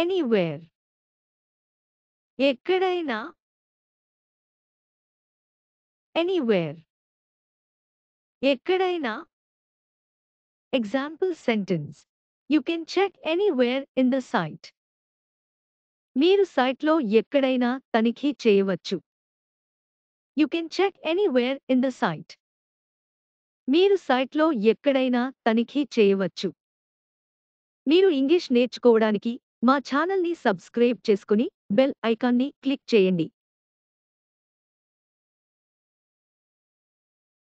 anywhere ఎక్కడైనా anywhere ఎక్కడైనా example sentence you can check anywhere in the site మీరు సైట్లో ఎక్కడైనా తనిఖీ చేయవచ్చు you can check anywhere in the site మీరు సైట్లో ఎక్కడైనా తనిఖీ చేయవచ్చు మీరు ఇంగ్లీష్ నేర్చుకోవడానికి మా ఛానల్ని సబ్స్క్రైబ్ చేసుకుని బెల్ ఐకాన్ని క్లిక్ చేయండి